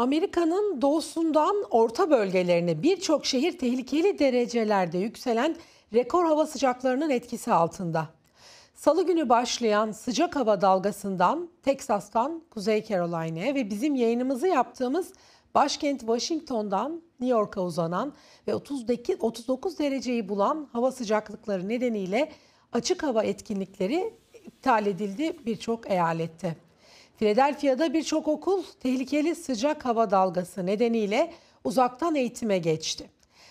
Amerika'nın doğusundan orta bölgelerine birçok şehir tehlikeli derecelerde yükselen rekor hava sıcaklarının etkisi altında. Salı günü başlayan sıcak hava dalgasından Teksas'tan Kuzey Carolina'ya ve bizim yayınımızı yaptığımız başkent Washington'dan New York'a uzanan ve 39 dereceyi bulan hava sıcaklıkları nedeniyle açık hava etkinlikleri iptal edildi birçok eyalette. Philadelphia'da birçok okul tehlikeli sıcak hava dalgası nedeniyle uzaktan eğitime geçti.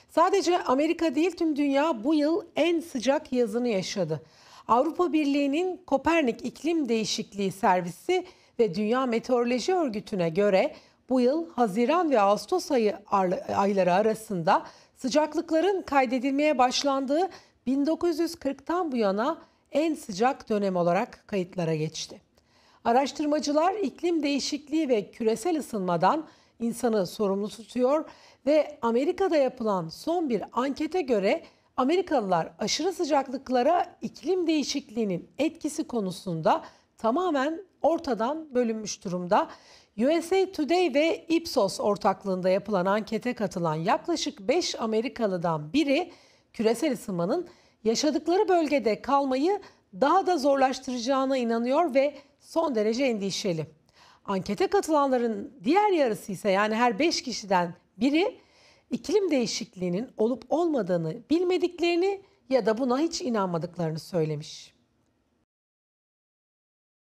Sadece Amerika değil tüm dünya bu yıl en sıcak yazını yaşadı. Avrupa Birliği'nin Kopernik İklim Değişikliği Servisi ve Dünya Meteoroloji Örgütü'ne göre bu yıl Haziran ve Ağustos ayı ayları arasında sıcaklıkların kaydedilmeye başlandığı 1940'tan bu yana en sıcak dönem olarak kayıtlara geçti. Araştırmacılar iklim değişikliği ve küresel ısınmadan insanı sorumlu tutuyor ve Amerika'da yapılan son bir ankete göre Amerikalılar aşırı sıcaklıklara iklim değişikliğinin etkisi konusunda tamamen ortadan bölünmüş durumda. USA Today ve Ipsos ortaklığında yapılan ankete katılan yaklaşık 5 Amerikalıdan biri küresel ısınmanın yaşadıkları bölgede kalmayı daha da zorlaştıracağına inanıyor ve son derece endişeli. Ankete katılanların diğer yarısı ise yani her 5 kişiden biri iklim değişikliğinin olup olmadığını bilmediklerini ya da buna hiç inanmadıklarını söylemiş.